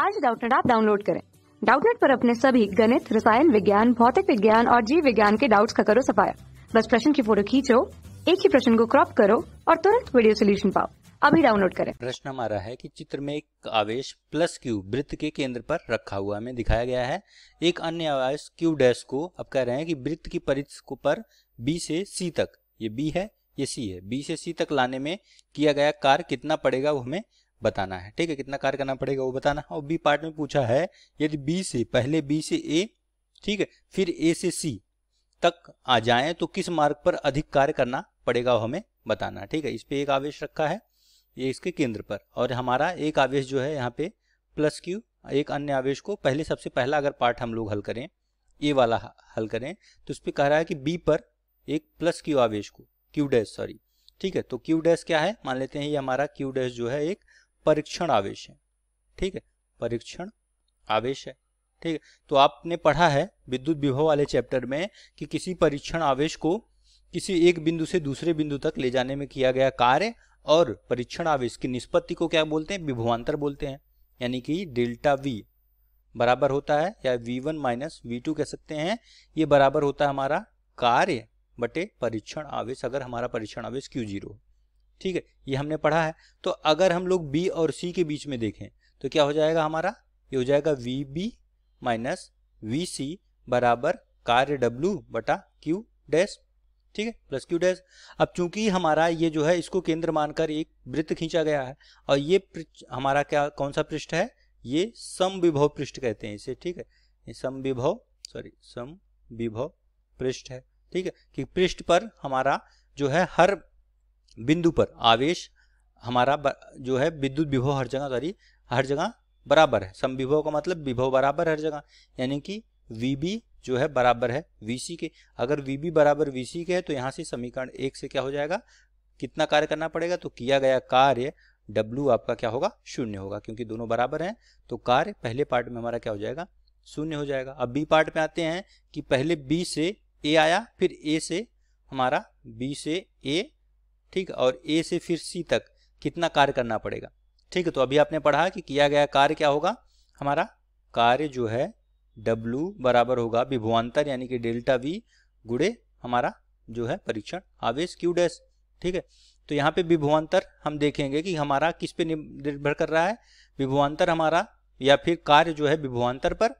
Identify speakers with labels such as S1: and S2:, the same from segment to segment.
S1: आज डाउटनेट आप डाउनलोड करें डाउटनेट पर अपने सभी गणित रसायन विज्ञान भौतिक विज्ञान और जीव विज्ञान के डाउट्स का करो सफाया बस प्रश्न की फोटो खींचो एक ही प्रश्न को क्रॉप करो और तुरंत वीडियो सोल्यूशन पाओ अभी डाउनलोड करें प्रश्न हमारा है कि चित्र में एक आवेश प्लस क्यू वृत्त के केंद्र पर रखा हुआ हमें दिखाया गया है एक अन्य आवेश क्यू डैश को अब कह रहे हैं कि वृत्त की परिधि को पर बी से सी तक ये बी है ये सी है बी से सी तक लाने में किया गया कार्य कितना पड़ेगा वो हमें बताना है ठीक है कितना कार्य करना पड़ेगा वो बताना है और बी पार्ट में पूछा है यदि बी से पहले बी से ए ठीक है फिर ए से सी तक आ जाए तो किस मार्ग पर अधिक कार्य करना पड़ेगा वो हमें बताना ठीक है इस पे एक आवेश रखा है ये इसके केंद्र पर और हमारा एक आवेश जो है यहाँ पे प्लस क्यू एक अन्य आवेश को पहले सबसे पहला अगर पार्ट हम लोग हल करें ए वाला हल करें तो उस पर कह रहा है कि बी पर एक प्लस क्यू आवेश को क्यू डैश सॉरी ठीक है तो क्यू डैश क्या है मान लेते हैं ये हमारा क्यू डैश जो है एक परीक्षण आवेश है ठीक है परीक्षण आवेश है ठीक है तो आपने पढ़ा है विद्युत विभव वाले चैप्टर में कि किसी परीक्षण आवेश को किसी एक बिंदु से दूसरे बिंदु तक ले जाने में किया गया कार्य और परीक्षण आवेश की निष्पत्ति को क्या बोलते हैं विभवांतर बोलते हैं यानी कि डेल्टा वी बराबर होता है या V one minus V two कह सकते हैं ये बराबर होता है हमारा कार्य बटे परीक्षण आवेश अगर हमारा परीक्षण आवेश क्यू जीरो ठीक है ये हमने पढ़ा है तो अगर हम लोग बी और सी के बीच में देखें तो क्या हो जाएगा हमारा ये हो जाएगा V B minus V C बराबर कार्य डब्ल्यू बटा क्यू डैश ठीक है प्लस क्यू डैश अब चूंकि हमारा ये जो है इसको केंद्र मानकर एक वृत्त खींचा गया है और ये हमारा क्या कौन सा पृष्ठ है ये समविभव पृष्ठ कहते हैं इसे ठीक है ये समविभव सॉरी समविभव पृष्ठ है ठीक है कि पृष्ठ पर हमारा जो है हर बिंदु पर आवेश हमारा जो है विद्युत विभव हर जगह सॉरी हर जगह बराबर है सम विभव का मतलब विभव बराबर हर जगह यानी कि वी जो है बराबर है वी के अगर वी बराबर वी के है तो यहाँ से समीकरण एक से क्या हो जाएगा कितना कार्य करना पड़ेगा तो किया गया कार्य W आपका क्या होगा शून्य होगा क्योंकि दोनों बराबर हैं तो कार्य पहले पार्ट में हमारा क्या हो जाएगा शून्य हो जाएगा अब बी पार्ट में आते हैं कि पहले बी से ए आया फिर ए से हमारा बी से ए ठीक और ए से फिर सी तक कितना कार्य करना पड़ेगा ठीक है तो अभी आपने पढ़ा कि किया गया कार्य क्या होगा हमारा कार्य जो है डब्लू बराबर होगा विभुआंतर यानी कि डेल्टा V गुड़े हमारा जो है परीक्षण आवेश Q डैस ठीक है तो यहाँ पे विभुआंतर हम देखेंगे कि हमारा किस पे निर्भर कर रहा है विभुआंतर हमारा या फिर कार्य जो है विभुआंतर पर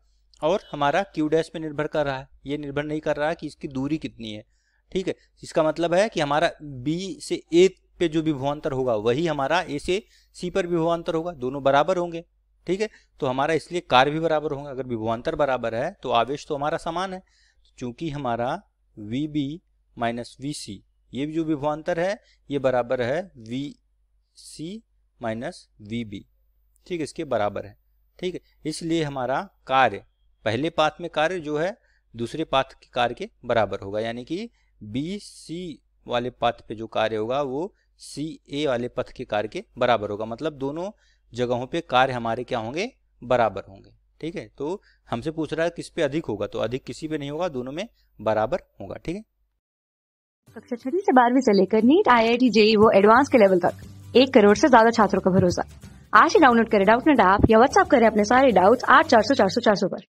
S1: और हमारा Q डैस पे निर्भर कर रहा है ये निर्भर नहीं कर रहा है कि इसकी दूरी कितनी है ठीक है इसका मतलब है कि हमारा बी से ए पे जो विभवान्तर होगा वही हमारा ए से सी पर विभवान्तर होगा दोनों बराबर होंगे ठीक है तो हमारा इसलिए कार्य भी बराबर होगा अगर विभवान्तर बराबर है तो आवेश तो हमारा समान है तो चूंकि हमारा V B minus V C ये जो विभवान्तर है ये बराबर है V C minus V B ठीक है इसके बराबर है ठीक है इसलिए हमारा कार्य पहले पाथ में कार्य जो है दूसरे पाथ के कार्य के बराबर होगा यानी कि बी सी वाले पथ पे जो कार्य होगा वो सी ए वाले पथ के कार्य के बराबर होगा मतलब दोनों जगहों पे कार्य हमारे क्या होंगे बराबर होंगे ठीक है तो हमसे पूछ रहा है किस पे अधिक होगा तो अधिक किसी पे नहीं होगा दोनों में बराबर होगा ठीक है कक्षा छठी से बारहवीं से लेकर NEET I I T JEE वो एडवांस के लेवल तक एक करोड़ से ज्यादा छात्रों का भरोसा आज ही डाउनलोड करें डाउट नेट ऐप या व्हाट्सअप करें अपने सारे डाउट्स आठ चार सौ चार सौ चार सौ पर